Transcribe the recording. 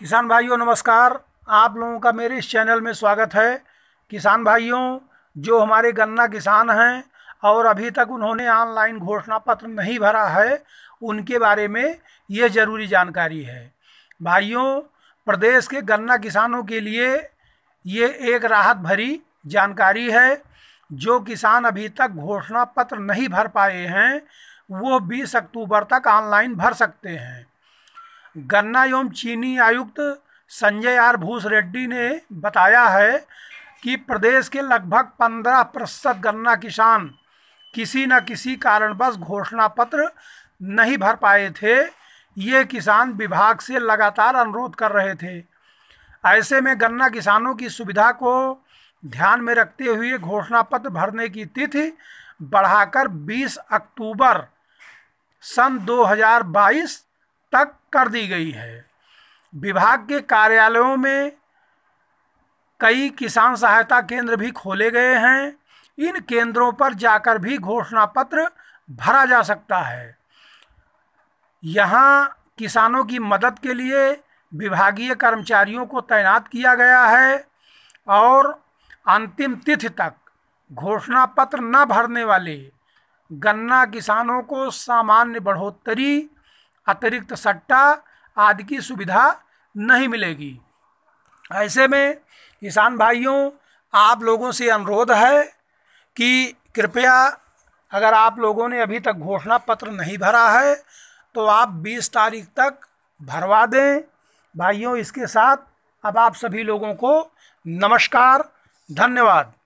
किसान भाइयों नमस्कार आप लोगों का मेरे इस चैनल में स्वागत है किसान भाइयों जो हमारे गन्ना किसान हैं और अभी तक उन्होंने ऑनलाइन घोषणा पत्र नहीं भरा है उनके बारे में ये ज़रूरी जानकारी है भाइयों प्रदेश के गन्ना किसानों के लिए ये एक राहत भरी जानकारी है जो किसान अभी तक घोषणा पत्र नहीं भर पाए हैं वो 20 अक्टूबर तक ऑनलाइन भर सकते हैं गन्ना एवं चीनी आयुक्त संजय आर भूस रेड्डी ने बताया है कि प्रदेश के लगभग पंद्रह प्रतिशत गन्ना किसान किसी न किसी कारणवश घोषणा पत्र नहीं भर पाए थे ये किसान विभाग से लगातार अनुरोध कर रहे थे ऐसे में गन्ना किसानों की सुविधा को ध्यान में रखते हुए घोषणा पत्र भरने की तिथि बढ़ाकर 20 अक्टूबर सन 2022 तक कर दी गई है विभाग के कार्यालयों में कई किसान सहायता केंद्र भी खोले गए हैं इन केंद्रों पर जाकर भी घोषणा पत्र भरा जा सकता है यहाँ किसानों की मदद के लिए विभागीय कर्मचारियों को तैनात किया गया है और अंतिम तिथि तक घोषणा पत्र न भरने वाले गन्ना किसानों को सामान्य बढ़ोतरी अतिरिक्त सट्टा आदि की सुविधा नहीं मिलेगी ऐसे में किसान भाइयों आप लोगों से अनुरोध है कि कृपया अगर आप लोगों ने अभी तक घोषणा पत्र नहीं भरा है तो आप 20 तारीख तक भरवा दें भाइयों इसके साथ अब आप सभी लोगों को नमस्कार धन्यवाद